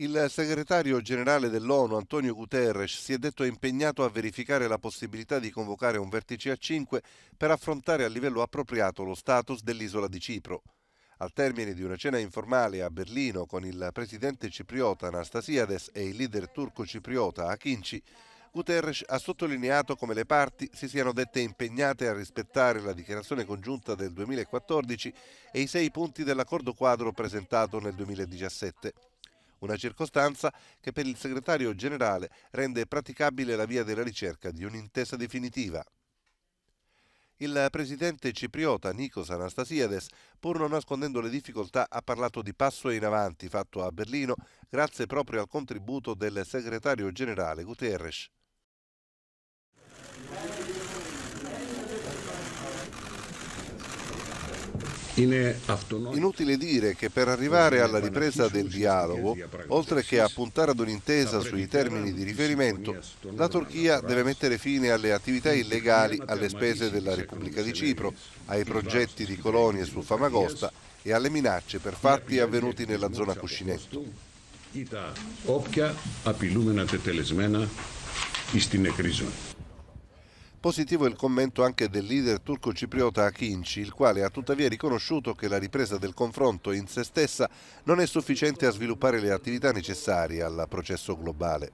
Il segretario generale dell'ONU Antonio Guterres si è detto impegnato a verificare la possibilità di convocare un vertice a 5 per affrontare a livello appropriato lo status dell'isola di Cipro. Al termine di una cena informale a Berlino con il presidente cipriota Anastasiades e il leader turco cipriota Akinci, Guterres ha sottolineato come le parti si siano dette impegnate a rispettare la dichiarazione congiunta del 2014 e i sei punti dell'accordo quadro presentato nel 2017 una circostanza che per il segretario generale rende praticabile la via della ricerca di un'intesa definitiva. Il presidente cipriota Nikos Anastasiades, pur non nascondendo le difficoltà, ha parlato di passo in avanti fatto a Berlino grazie proprio al contributo del segretario generale Guterres. Inutile dire che per arrivare alla ripresa del dialogo, oltre che a puntare ad un'intesa sui termini di riferimento, la Turchia deve mettere fine alle attività illegali alle spese della Repubblica di Cipro, ai progetti di colonie su Famagosta e alle minacce per fatti avvenuti nella zona Cuscinetto. Ήταν όποια απειλούμενα τετελεσμένα στην εκρίζωση. Positivo è il commento anche del leader turco-cipriota Akinci, il quale ha tuttavia riconosciuto che la ripresa del confronto in se stessa non è sufficiente a sviluppare le attività necessarie al processo globale.